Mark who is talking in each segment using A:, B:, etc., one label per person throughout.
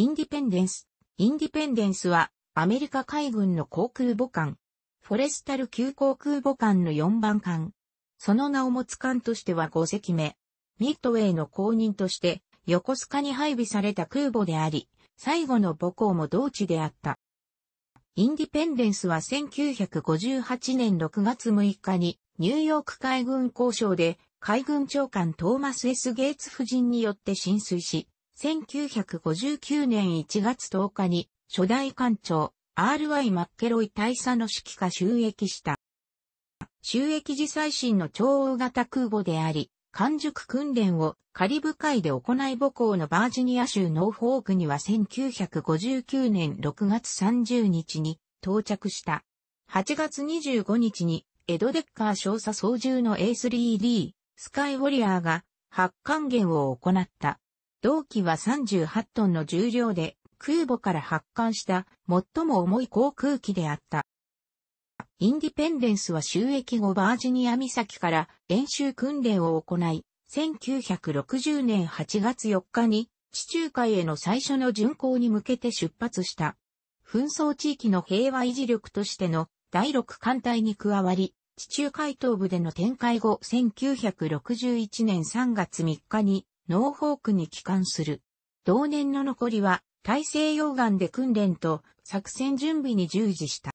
A: インディペンデンス。インディペンデンスは、アメリカ海軍の航空母艦、フォレスタル級航空母艦の4番艦。その名を持つ艦としては5隻目。ミッドウェイの公認として、横須賀に配備された空母であり、最後の母校も同地であった。インディペンデンスは1958年6月6日にニューヨーク海軍交渉で海軍長官トーマス・エス・ゲイツ夫人によって浸水し、1959年1月10日に初代艦長 R.Y. マッケロイ大佐の指揮下収益した。収益時最新の超大型空母であり、完熟訓練をカリブ海で行い母校のバージニア州ノーフォークには1959年6月30日に到着した。8月25日にエド・デッカー少佐操縦の A3D スカイウォリアーが発艦源を行った。同機は38トンの重量で、空母から発艦した最も重い航空機であった。インディペンデンスは収益後バージニア岬から演習訓練を行い、1960年8月4日に地中海への最初の巡航に向けて出発した。紛争地域の平和維持力としての第6艦隊に加わり、地中海東部での展開後1961年3月3日にノーフォークに帰還する。同年の残りは、大西洋岸で訓練と作戦準備に従事した。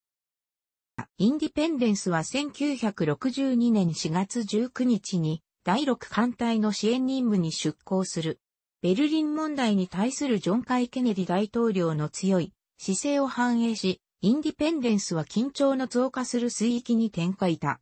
A: インディペンデンスは1962年4月19日に第6艦隊の支援任務に出向する。ベルリン問題に対するジョン・カイ・ケネディ大統領の強い姿勢を反映し、インディペンデンスは緊張の増加する水域に展開いた。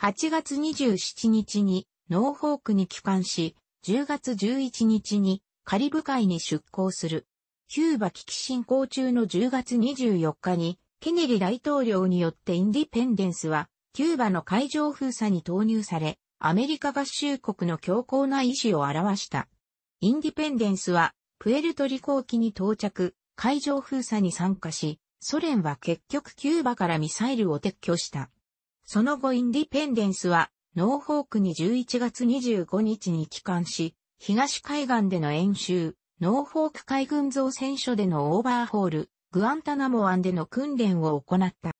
A: 8月27日にノーフォークに帰還し、10月11日にカリブ海に出港する。キューバ危機進行中の10月24日に、ケネリ大統領によってインディペンデンスは、キューバの海上封鎖に投入され、アメリカ合衆国の強硬な意志を表した。インディペンデンスは、プエルトリコ沖に到着、海上封鎖に参加し、ソ連は結局キューバからミサイルを撤去した。その後インディペンデンスは、ノーフォークに11月25日に帰還し、東海岸での演習、ノーフォーク海軍造船所でのオーバーホール、グアンタナモ湾での訓練を行った。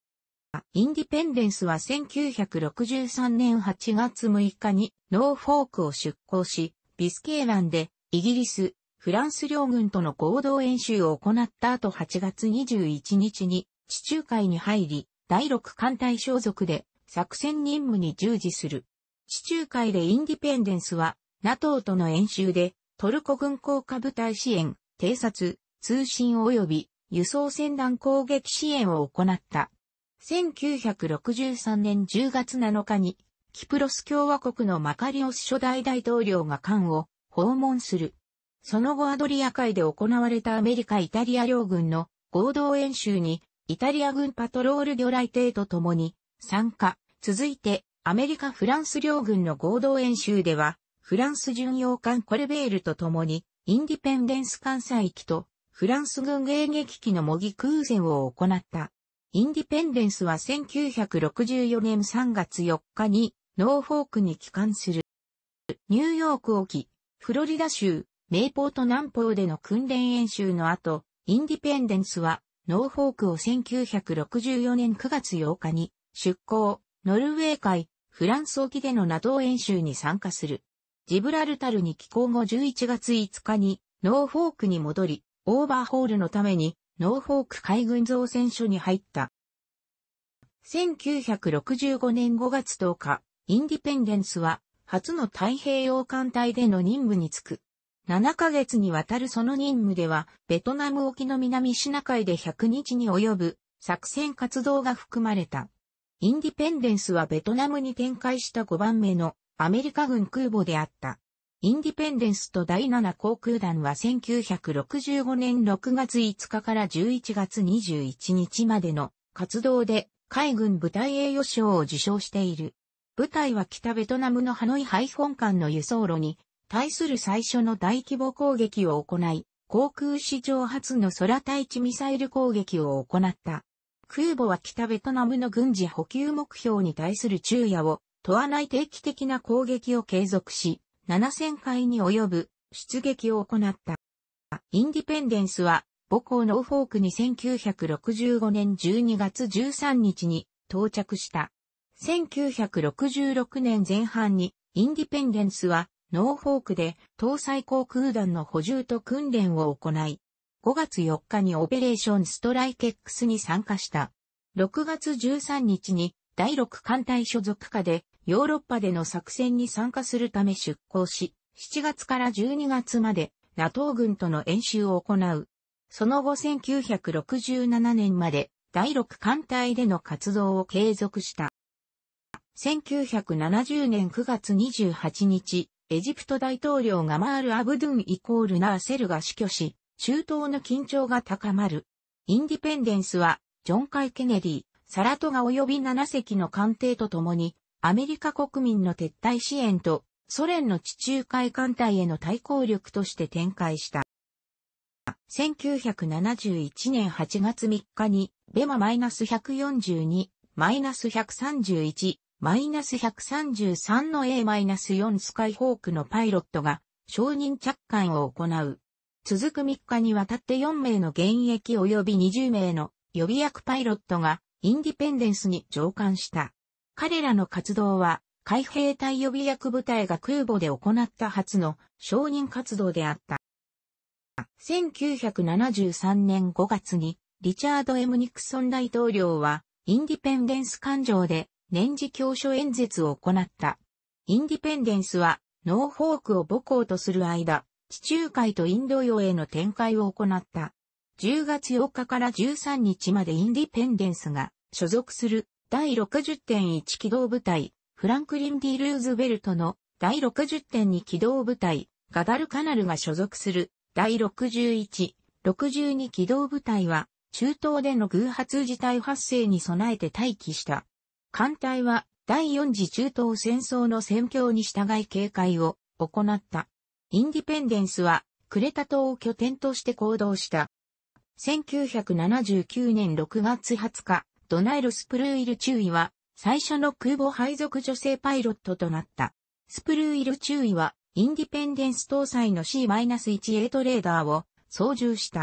A: インディペンデンスは1963年8月6日にノーフォークを出港し、ビスケーランでイギリス、フランス両軍との合同演習を行った後8月21日に地中海に入り、第6艦隊小属で作戦任務に従事する。地中海でインディペンデンスは、NATO との演習で、トルコ軍降下部隊支援、偵察、通信及び輸送船団攻撃支援を行った。1963年10月7日に、キプロス共和国のマカリオス初代大統領が艦を訪問する。その後アドリア海で行われたアメリカ・イタリア両軍の合同演習に、イタリア軍パトロール魚雷艇と共に参加。続いて、アメリカ・フランス両軍の合同演習では、フランス巡洋艦コルベールと共に、インディペンデンス艦載機と、フランス軍迎撃機の模擬空戦を行った。インディペンデンスは1964年3月4日に、ノーフォークに帰還する。ニューヨーク沖、フロリダ州、メイポート南方での訓練演習の後、インディペンデンスは、ノーフォークを1964年9月8日に出港、ノルウェー海、フランス沖での NATO 演習に参加する。ジブラルタルに寄港後11月5日に、ノーフォークに戻り、オーバーホールのために、ノーフォーク海軍造船所に入った。1965年5月10日、インディペンデンスは、初の太平洋艦隊での任務に就く。7ヶ月にわたるその任務では、ベトナム沖の南シナ海で100日に及ぶ作戦活動が含まれた。インディペンデンスはベトナムに展開した5番目のアメリカ軍空母であった。インディペンデンスと第7航空団は1965年6月5日から11月21日までの活動で海軍部隊栄誉賞を受賞している。部隊は北ベトナムのハノイハイ本館の輸送路に対する最初の大規模攻撃を行い、航空史上初の空対地ミサイル攻撃を行った。空母は北ベトナムの軍事補給目標に対する昼夜を問わない定期的な攻撃を継続し、7000回に及ぶ出撃を行った。インディペンデンスは母校ノーフォークに1965年12月13日に到着した。1966年前半にインディペンデンスはノーフォークで搭載航空団の補充と訓練を行い、5月4日にオペレーションストライケックスに参加した。6月13日に第6艦隊所属下でヨーロッパでの作戦に参加するため出港し、7月から12月まで NATO 軍との演習を行う。その後1967年まで第6艦隊での活動を継続した。1970年9月28日、エジプト大統領ガマール・アブドゥン・イコール・ナーセルが死去し、中東の緊張が高まる。インディペンデンスは、ジョン・カイ・ケネディ、サラトガ及び7隻の艦艇とともに、アメリカ国民の撤退支援と、ソ連の地中海艦隊への対抗力として展開した。1971年8月3日に、ベマ -142、-131、-133 の A-4 スカイホークのパイロットが、承認着艦を行う。続く3日にわたって4名の現役及び20名の予備役パイロットがインディペンデンスに上艦した。彼らの活動は海兵隊予備役部隊が空母で行った初の承認活動であった。1973年5月にリチャード・ M・ ニクソン大統領はインディペンデンス艦上で年次教書演説を行った。インディペンデンスはノーフォークを母校とする間、地中海とインド洋への展開を行った。10月8日から13日までインディペンデンスが所属する第60.1機動部隊、フランクリン・ D・ ルーズベルトの第60.2機動部隊、ガダルカナルが所属する第61、62機動部隊は中東での偶発事態発生に備えて待機した。艦隊は第4次中東戦争の戦況に従い警戒を行った。インディペンデンスは、クレタ島を拠点として行動した。1979年6月20日、ドナイル・スプルーイル中尉は、最初の空母配属女性パイロットとなった。スプルーイル中尉は、インディペンデンス搭載の C-1A トレーダーを操縦した。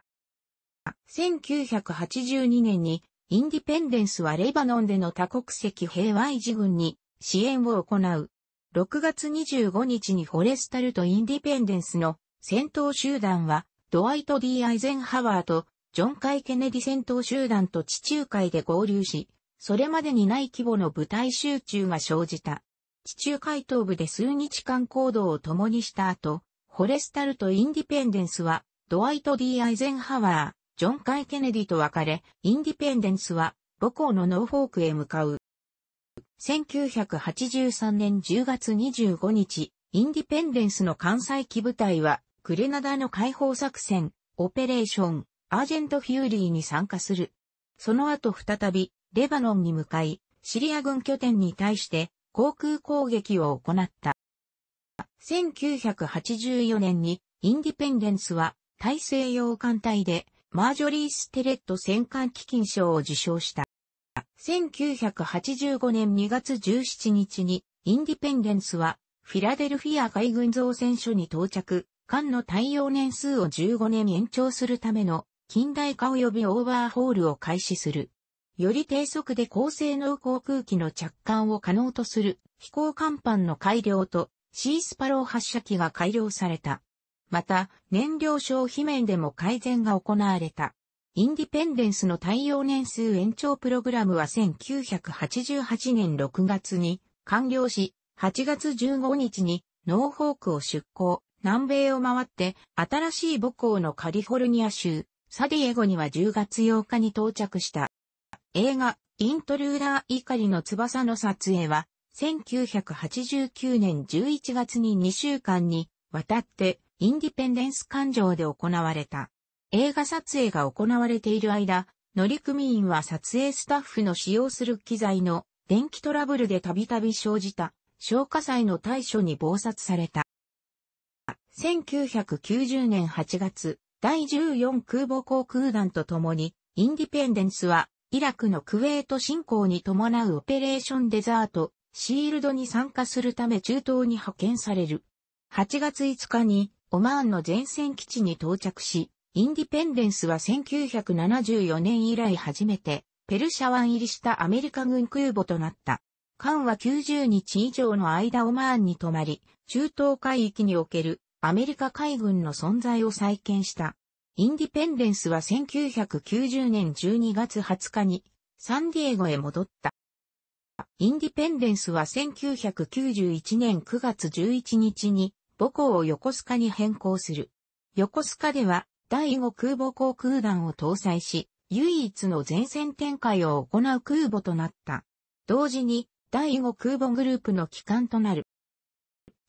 A: 1982年に、インディペンデンスはレバノンでの多国籍平和維持軍に支援を行う6月25日にフォレスタルとインディペンデンスの戦闘集団は、ドワイト・ D・ アイゼンハワーとジョン・カイ・ケネディ戦闘集団と地中海で合流し、それまでにない規模の部隊集中が生じた。地中海東部で数日間行動を共にした後、フォレスタルとインディペンデンスは、ドワイト・ D・ アイゼンハワー、ジョン・カイ・ケネディと別れ、インディペンデンスは母校のノーフォークへ向かう。1983年10月25日、インディペンデンスの関西機部隊は、グレナダの解放作戦、オペレーション、アージェント・フューリーに参加する。その後再び、レバノンに向かい、シリア軍拠点に対して航空攻撃を行った。1984年にインディペンデンスは大西洋艦隊でマージョリー・ステレット戦艦基金賞を受賞した。1985年2月17日に、インディペンデンスは、フィラデルフィア海軍造船所に到着、艦の対応年数を15年延長するための、近代化及びオーバーホールを開始する。より低速で高性能航空機の着艦を可能とする飛行甲板の改良とシースパロー発射機が改良された。また、燃料消費面でも改善が行われた。インディペンデンスの対応年数延長プログラムは1988年6月に完了し、8月15日にノーホークを出港、南米を回って新しい母校のカリフォルニア州、サディエゴには10月8日に到着した。映画、イントルーダー怒りの翼の撮影は、1989年11月に2週間にわたってインディペンデンス環状で行われた。映画撮影が行われている間、乗組員は撮影スタッフの使用する機材の電気トラブルでたびたび生じた消火剤の対処に暴殺された。1990年8月、第14空母航空団と共に、インディペンデンスは、イラクのクウェート侵攻に伴うオペレーションデザート、シールドに参加するため中東に派遣される。8月5日に、オマーンの前線基地に到着し、インディペンデンスは1974年以来初めて、ペルシャ湾入りしたアメリカ軍空母となった。艦は90日以上の間オマーンに泊まり、中東海域におけるアメリカ海軍の存在を再建した。インディペンデンスは1990年12月20日にサンディエゴへ戻った。インディペンデンスは1991年9月11日に母校を横須賀に変更する。横須賀では第5空母航空団を搭載し、唯一の前線展開を行う空母となった。同時に、第5空母グループの機関となる。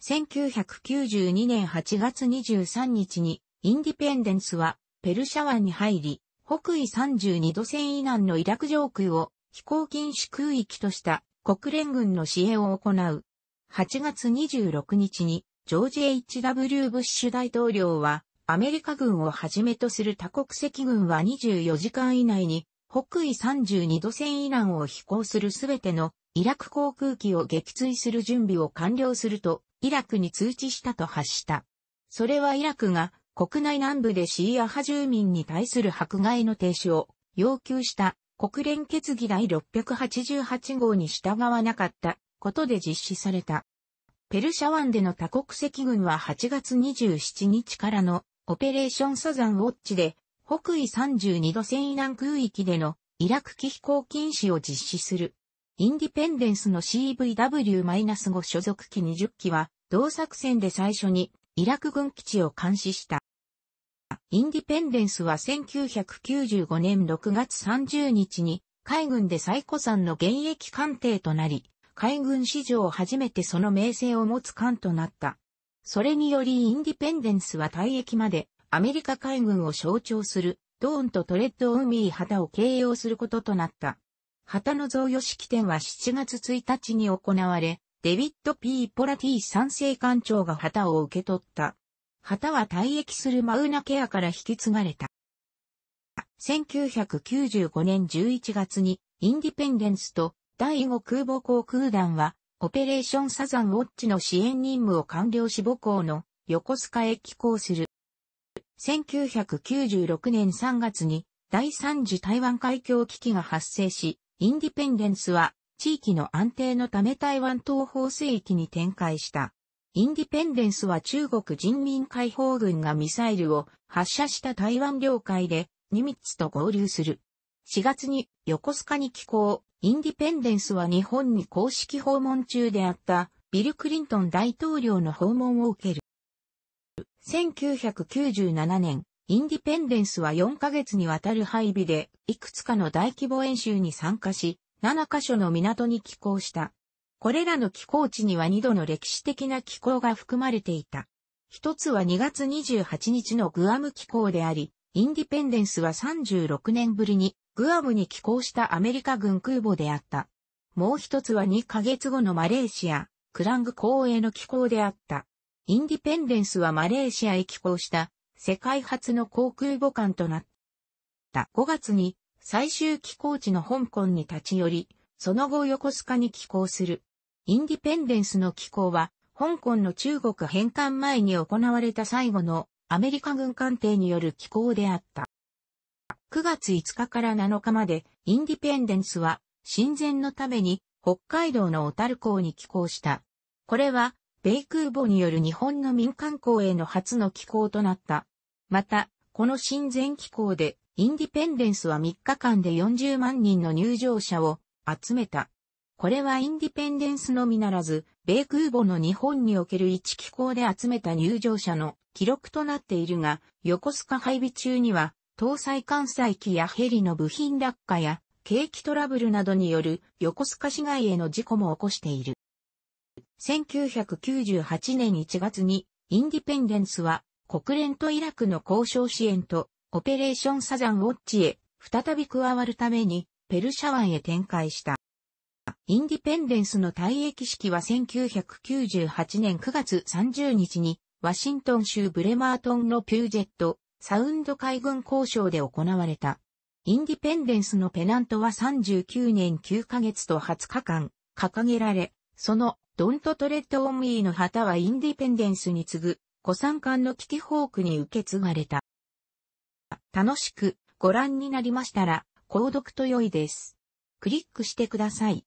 A: 1992年8月23日に、インディペンデンスは、ペルシャ湾に入り、北緯32度線以南のイラク上空を飛行禁止空域とした国連軍の支援を行う。8月26日にジョージ・ H.W. ブッシュ大統領はアメリカ軍をはじめとする多国籍軍は24時間以内に、北緯32度線以南を飛行するすべてのイラク航空機を撃墜する準備を完了すると、イラクに通知したと発した。それはイラクが国内南部でシーア派住民に対する迫害の停止を要求した国連決議第688号に従わなかったことで実施された。ペルシャ湾での多国籍軍は8月27日からのオペレーションサザンウォッチで、北緯32度線以南空域でのイラク機飛行禁止を実施する。インディペンデンスの CVW-5 所属機20機は、同作戦で最初にイラク軍基地を監視した。インディペンデンスは1995年6月30日に海軍で最古参の現役艦艇となり、海軍史上初めてその名声を持つ艦となった。それによりインディペンデンスは退役までアメリカ海軍を象徴するドーンとトレッドオミー旗を形容することとなった。旗の贈与式典は7月1日に行われ、デビッド・ P・ ポラティ参政官庁が旗を受け取った。旗は退役するマウナケアから引き継がれた。1995年11月にインディペンデンスと第5空母航空団はオペレーションサザンウォッチの支援任務を完了し母校の横須賀へ寄港する。1996年3月に第三次台湾海峡危機が発生し、インディペンデンスは地域の安定のため台湾東方水域に展開した。インディペンデンスは中国人民解放軍がミサイルを発射した台湾領海でニミッツと合流する。4月に横須賀に寄港、インディペンデンスは日本に公式訪問中であったビル・クリントン大統領の訪問を受ける。1997年、インディペンデンスは4ヶ月にわたる配備で、いくつかの大規模演習に参加し、7カ所の港に寄港した。これらの寄港地には2度の歴史的な寄港が含まれていた。一つは2月28日のグアム寄港であり、インディペンデンスは36年ぶりにグアムに寄港したアメリカ軍空母であった。もう一つは2ヶ月後のマレーシア、クラング港への寄港であった。インディペンデンスはマレーシアへ寄港した世界初の航空母艦となった。5月に最終寄港地の香港に立ち寄り、その後横須賀に寄港する。インディペンデンスの寄港は、香港の中国返還前に行われた最後のアメリカ軍艦艇による寄港であった。9月5日から7日まで、インディペンデンスは、親善のために、北海道の小樽港に寄港した。これは、米空母による日本の民間港への初の寄港となった。また、この親善寄港で、インディペンデンスは3日間で40万人の入場者を集めた。これはインディペンデンスのみならず、米空母の日本における一機構で集めた入場者の記録となっているが、横須賀配備中には搭載艦載機やヘリの部品落下や、景気トラブルなどによる横須賀市街への事故も起こしている。1998年1月に、インディペンデンスは、国連とイラクの交渉支援と、オペレーションサザンウォッチへ、再び加わるために、ペルシャ湾へ展開した。インディペンデンスの退役式は1998年9月30日に、ワシントン州ブレマートンのピュージェット、サウンド海軍交渉で行われた。インディペンデンスのペナントは39年9ヶ月と20日間掲げられ、そのドントトレッドオンミーの旗はインディペンデンスに次ぐ、古参艦のキキホークに受け継がれた。楽しくご覧になりましたら、購読と良いです。クリックしてください。